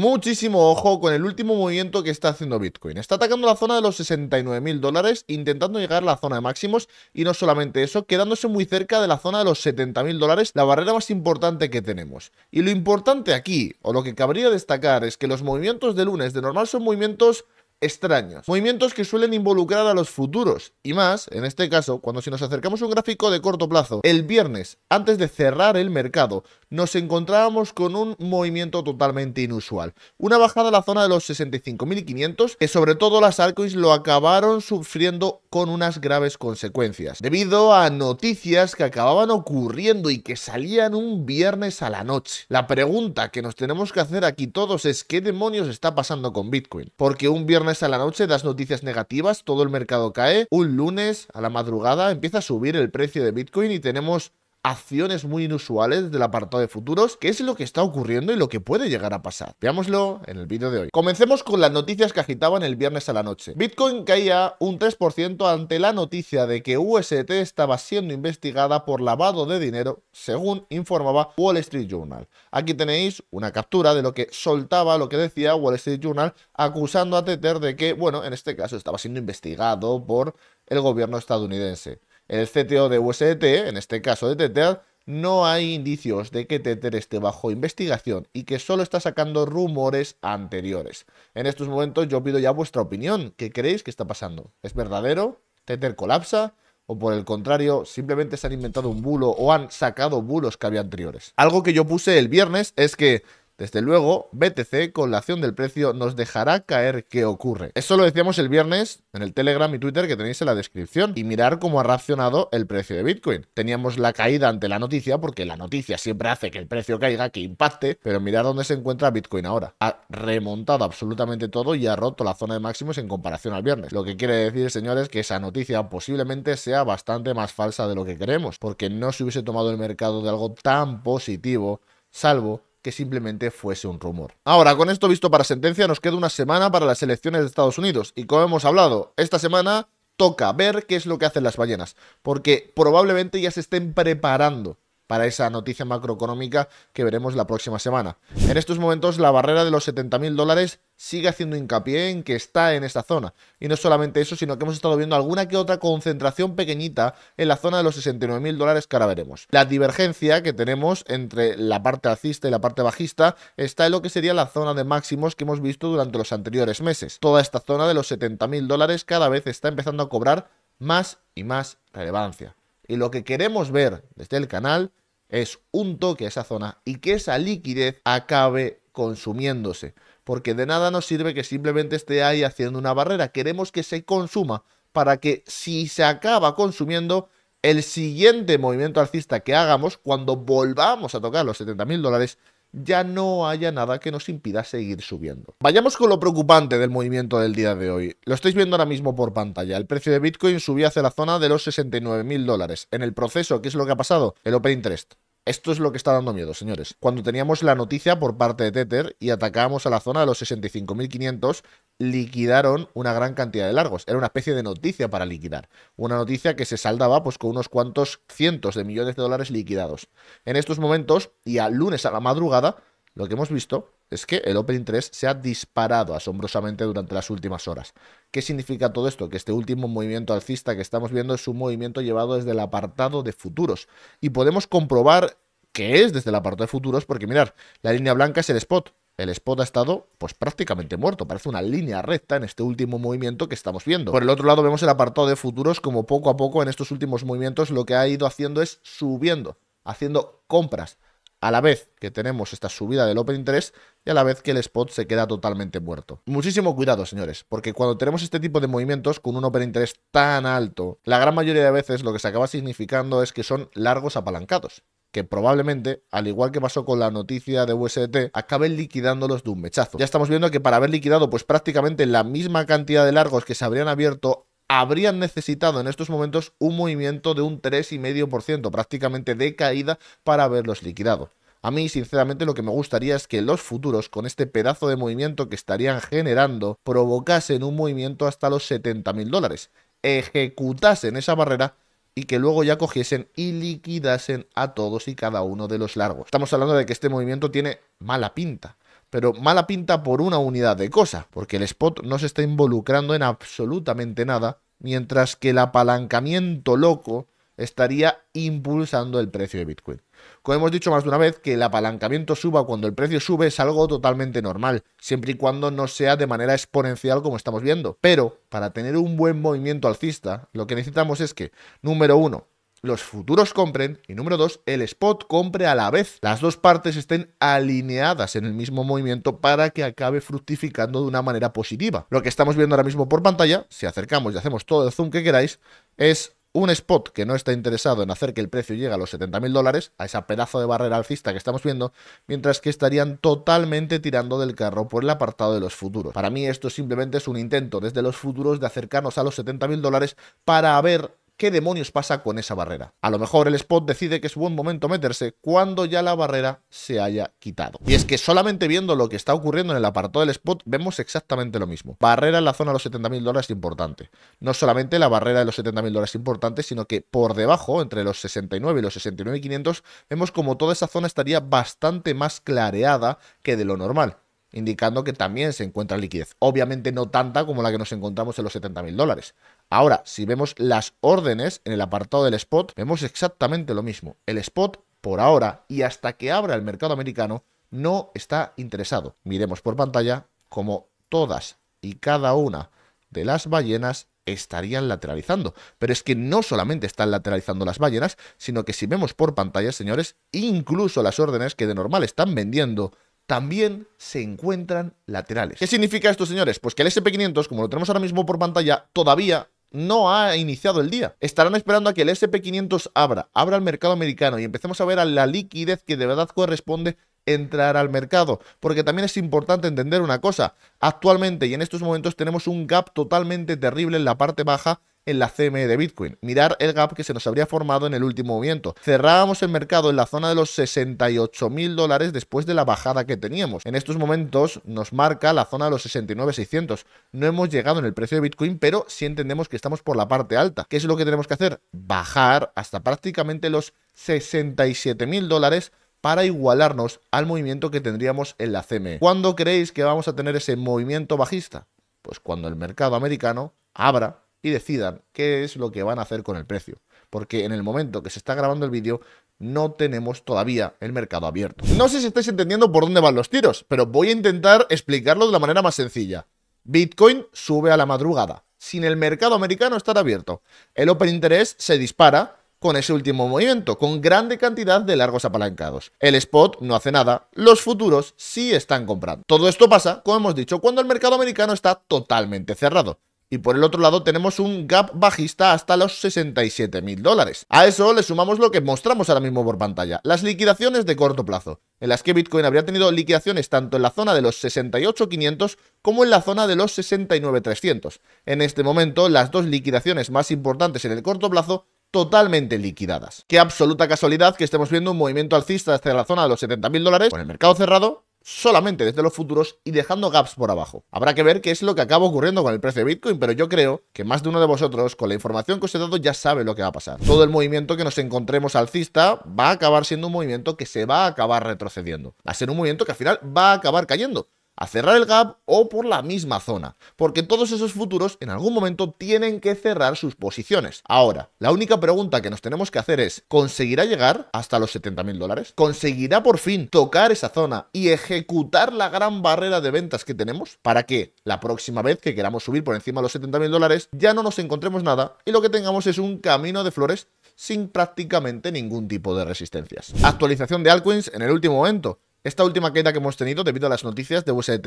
Muchísimo ojo con el último movimiento que está haciendo Bitcoin. Está atacando la zona de los 69.000 dólares, intentando llegar a la zona de máximos y no solamente eso, quedándose muy cerca de la zona de los 70.000 dólares, la barrera más importante que tenemos. Y lo importante aquí, o lo que cabría destacar, es que los movimientos de lunes de normal son movimientos extraños, movimientos que suelen involucrar a los futuros, y más, en este caso, cuando si nos acercamos a un gráfico de corto plazo, el viernes, antes de cerrar el mercado, nos encontrábamos con un movimiento totalmente inusual. Una bajada a la zona de los 65.500, que sobre todo las altcoins lo acabaron sufriendo con unas graves consecuencias, debido a noticias que acababan ocurriendo y que salían un viernes a la noche. La pregunta que nos tenemos que hacer aquí todos es ¿qué demonios está pasando con Bitcoin? Porque un viernes a la noche das noticias negativas, todo el mercado cae, un lunes a la madrugada empieza a subir el precio de Bitcoin y tenemos acciones muy inusuales del apartado de futuros, que es lo que está ocurriendo y lo que puede llegar a pasar. Veámoslo en el vídeo de hoy. Comencemos con las noticias que agitaban el viernes a la noche. Bitcoin caía un 3% ante la noticia de que UST estaba siendo investigada por lavado de dinero, según informaba Wall Street Journal. Aquí tenéis una captura de lo que soltaba, lo que decía Wall Street Journal, acusando a Tether de que, bueno, en este caso estaba siendo investigado por el gobierno estadounidense el CTO este de USDT, en este caso de Tether, no hay indicios de que Tether esté bajo investigación y que solo está sacando rumores anteriores. En estos momentos yo pido ya vuestra opinión. ¿Qué creéis que está pasando? ¿Es verdadero? ¿Tether colapsa? o por el contrario, simplemente se han inventado un bulo o han sacado bulos que había anteriores. Algo que yo puse el viernes es que desde luego, BTC con la acción del precio nos dejará caer qué ocurre. Eso lo decíamos el viernes en el Telegram y Twitter que tenéis en la descripción y mirar cómo ha reaccionado el precio de Bitcoin. Teníamos la caída ante la noticia porque la noticia siempre hace que el precio caiga, que impacte, pero mirar dónde se encuentra Bitcoin ahora. Ha remontado absolutamente todo y ha roto la zona de máximos en comparación al viernes. Lo que quiere decir, señores, que esa noticia posiblemente sea bastante más falsa de lo que creemos. porque no se hubiese tomado el mercado de algo tan positivo, salvo que simplemente fuese un rumor. Ahora, con esto visto para sentencia, nos queda una semana para las elecciones de Estados Unidos y como hemos hablado, esta semana toca ver qué es lo que hacen las ballenas, porque probablemente ya se estén preparando para esa noticia macroeconómica que veremos la próxima semana. En estos momentos la barrera de los 70.000 dólares sigue haciendo hincapié en que está en esta zona. Y no solamente eso, sino que hemos estado viendo alguna que otra concentración pequeñita en la zona de los 69.000 dólares que ahora veremos. La divergencia que tenemos entre la parte alcista y la parte bajista está en lo que sería la zona de máximos que hemos visto durante los anteriores meses. Toda esta zona de los 70.000 dólares cada vez está empezando a cobrar más y más relevancia. Y lo que queremos ver desde el canal es un toque a esa zona y que esa liquidez acabe consumiéndose. Porque de nada nos sirve que simplemente esté ahí haciendo una barrera. Queremos que se consuma para que si se acaba consumiendo, el siguiente movimiento alcista que hagamos, cuando volvamos a tocar los 70.000 dólares, ya no haya nada que nos impida seguir subiendo. Vayamos con lo preocupante del movimiento del día de hoy. Lo estáis viendo ahora mismo por pantalla. El precio de Bitcoin subió hacia la zona de los 69.000 dólares. En el proceso, ¿qué es lo que ha pasado? El Open Interest esto es lo que está dando miedo, señores. Cuando teníamos la noticia por parte de Tether y atacábamos a la zona de los 65.500, liquidaron una gran cantidad de largos. Era una especie de noticia para liquidar. Una noticia que se saldaba pues, con unos cuantos cientos de millones de dólares liquidados. En estos momentos, y al lunes a la madrugada, lo que hemos visto es que el Open Interest se ha disparado asombrosamente durante las últimas horas. ¿Qué significa todo esto? Que este último movimiento alcista que estamos viendo es un movimiento llevado desde el apartado de futuros. Y podemos comprobar que es desde el apartado de futuros, porque mirar, la línea blanca es el spot. El spot ha estado pues prácticamente muerto, parece una línea recta en este último movimiento que estamos viendo. Por el otro lado vemos el apartado de futuros como poco a poco en estos últimos movimientos lo que ha ido haciendo es subiendo, haciendo compras. A la vez que tenemos esta subida del Open Interest, y a la vez que el spot se queda totalmente muerto. Muchísimo cuidado, señores, porque cuando tenemos este tipo de movimientos con un open interés tan alto, la gran mayoría de veces lo que se acaba significando es que son largos apalancados que probablemente, al igual que pasó con la noticia de USDT, acaben liquidándolos de un mechazo. Ya estamos viendo que para haber liquidado pues prácticamente la misma cantidad de largos que se habrían abierto, habrían necesitado en estos momentos un movimiento de un 3,5%, prácticamente de caída, para haberlos liquidado. A mí, sinceramente, lo que me gustaría es que los futuros, con este pedazo de movimiento que estarían generando, provocasen un movimiento hasta los 70.000 dólares, ejecutasen esa barrera y que luego ya cogiesen y liquidasen a todos y cada uno de los largos. Estamos hablando de que este movimiento tiene mala pinta pero mala pinta por una unidad de cosa, porque el spot no se está involucrando en absolutamente nada, mientras que el apalancamiento loco estaría impulsando el precio de Bitcoin. Como hemos dicho más de una vez, que el apalancamiento suba cuando el precio sube es algo totalmente normal, siempre y cuando no sea de manera exponencial como estamos viendo. Pero para tener un buen movimiento alcista, lo que necesitamos es que, número uno, los futuros compren y número dos, el spot compre a la vez. Las dos partes estén alineadas en el mismo movimiento para que acabe fructificando de una manera positiva. Lo que estamos viendo ahora mismo por pantalla, si acercamos y hacemos todo el zoom que queráis, es un spot que no está interesado en hacer que el precio llegue a los 70.000 dólares, a esa pedazo de barrera alcista que estamos viendo, mientras que estarían totalmente tirando del carro por el apartado de los futuros. Para mí esto simplemente es un intento desde los futuros de acercarnos a los 70.000 dólares para ver qué demonios pasa con esa barrera. A lo mejor el spot decide que es buen momento meterse cuando ya la barrera se haya quitado. Y es que solamente viendo lo que está ocurriendo en el apartado del spot vemos exactamente lo mismo. Barrera en la zona de los 70.000 dólares importante. No solamente la barrera de los 70.000 dólares importante, sino que por debajo, entre los 69 y los 69.500, vemos como toda esa zona estaría bastante más clareada que de lo normal indicando que también se encuentra liquidez. Obviamente no tanta como la que nos encontramos en los 70.000 mil dólares. Ahora, si vemos las órdenes en el apartado del spot, vemos exactamente lo mismo. El spot, por ahora y hasta que abra el mercado americano, no está interesado. Miremos por pantalla como todas y cada una de las ballenas estarían lateralizando. Pero es que no solamente están lateralizando las ballenas, sino que si vemos por pantalla, señores, incluso las órdenes que de normal están vendiendo también se encuentran laterales. ¿Qué significa esto, señores? Pues que el SP500, como lo tenemos ahora mismo por pantalla, todavía no ha iniciado el día. Estarán esperando a que el SP500 abra, abra el mercado americano y empecemos a ver a la liquidez que de verdad corresponde entrar al mercado. Porque también es importante entender una cosa. Actualmente y en estos momentos tenemos un gap totalmente terrible en la parte baja en la CME de Bitcoin. Mirar el gap que se nos habría formado en el último movimiento. Cerrábamos el mercado en la zona de los 68 mil dólares después de la bajada que teníamos. En estos momentos nos marca la zona de los 69,600. No hemos llegado en el precio de Bitcoin, pero sí entendemos que estamos por la parte alta. ¿Qué es lo que tenemos que hacer? Bajar hasta prácticamente los 67 mil dólares para igualarnos al movimiento que tendríamos en la CME. ¿Cuándo creéis que vamos a tener ese movimiento bajista? Pues cuando el mercado americano abra y decidan qué es lo que van a hacer con el precio. Porque en el momento que se está grabando el vídeo, no tenemos todavía el mercado abierto. No sé si estáis entendiendo por dónde van los tiros, pero voy a intentar explicarlo de la manera más sencilla. Bitcoin sube a la madrugada, sin el mercado americano estar abierto. El Open Interest se dispara con ese último movimiento, con grande cantidad de largos apalancados. El spot no hace nada, los futuros sí están comprando. Todo esto pasa, como hemos dicho, cuando el mercado americano está totalmente cerrado. Y por el otro lado tenemos un gap bajista hasta los 67.000 dólares. A eso le sumamos lo que mostramos ahora mismo por pantalla, las liquidaciones de corto plazo, en las que Bitcoin habría tenido liquidaciones tanto en la zona de los 68.500 como en la zona de los 69.300. En este momento, las dos liquidaciones más importantes en el corto plazo totalmente liquidadas. Qué absoluta casualidad que estemos viendo un movimiento alcista hacia la zona de los 70.000 dólares con el mercado cerrado solamente desde los futuros y dejando gaps por abajo. Habrá que ver qué es lo que acaba ocurriendo con el precio de Bitcoin, pero yo creo que más de uno de vosotros, con la información que os he dado, ya sabe lo que va a pasar. Todo el movimiento que nos encontremos alcista va a acabar siendo un movimiento que se va a acabar retrocediendo. Va a ser un movimiento que al final va a acabar cayendo a cerrar el gap o por la misma zona, porque todos esos futuros en algún momento tienen que cerrar sus posiciones. Ahora, la única pregunta que nos tenemos que hacer es, ¿conseguirá llegar hasta los 70.000 dólares? ¿Conseguirá por fin tocar esa zona y ejecutar la gran barrera de ventas que tenemos para que la próxima vez que queramos subir por encima de los 70.000 dólares ya no nos encontremos nada y lo que tengamos es un camino de flores sin prácticamente ningún tipo de resistencias? Actualización de Alquins en el último momento. Esta última caída que hemos tenido debido a las noticias de UST,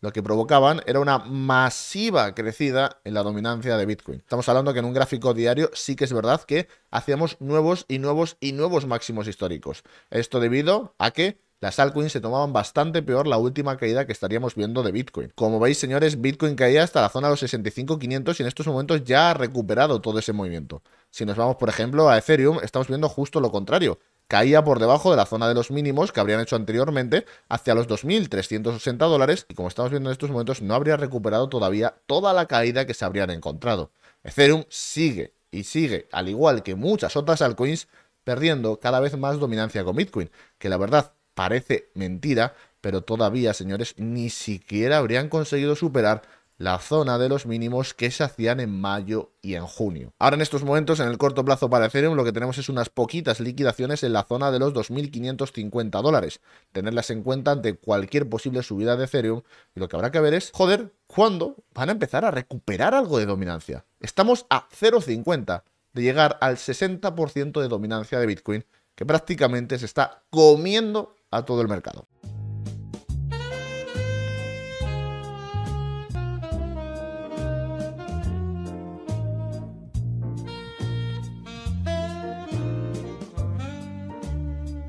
lo que provocaban era una masiva crecida en la dominancia de Bitcoin. Estamos hablando que en un gráfico diario sí que es verdad que hacíamos nuevos y nuevos y nuevos máximos históricos. Esto debido a que las altcoins se tomaban bastante peor la última caída que estaríamos viendo de Bitcoin. Como veis, señores, Bitcoin caía hasta la zona de los 65.500 y en estos momentos ya ha recuperado todo ese movimiento. Si nos vamos, por ejemplo, a Ethereum, estamos viendo justo lo contrario caía por debajo de la zona de los mínimos que habrían hecho anteriormente hacia los 2.360 dólares y como estamos viendo en estos momentos no habría recuperado todavía toda la caída que se habrían encontrado. Ethereum sigue y sigue, al igual que muchas otras altcoins, perdiendo cada vez más dominancia con Bitcoin, que la verdad parece mentira, pero todavía, señores, ni siquiera habrían conseguido superar la zona de los mínimos que se hacían en mayo y en junio. Ahora en estos momentos, en el corto plazo para Ethereum, lo que tenemos es unas poquitas liquidaciones en la zona de los 2.550 dólares. Tenerlas en cuenta ante cualquier posible subida de Ethereum y lo que habrá que ver es, joder, ¿cuándo van a empezar a recuperar algo de dominancia? Estamos a 0.50 de llegar al 60% de dominancia de Bitcoin, que prácticamente se está comiendo a todo el mercado.